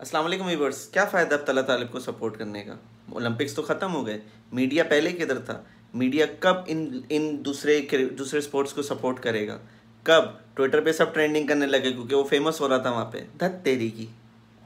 Aslam viewers क्या फ़ायदा अब तला तालब को सपोर्ट करने का ओलंपिक्स तो ख़त्म हो गए मीडिया पहले किधर था मीडिया कब इन इन दूसरे दूसरे स्पोर्ट्स को सपोर्ट करेगा कब ट्विटर पे सब ट्रेंडिंग करने लगे क्योंकि वो फेमस हो रहा था वहाँ पे धत तेरी की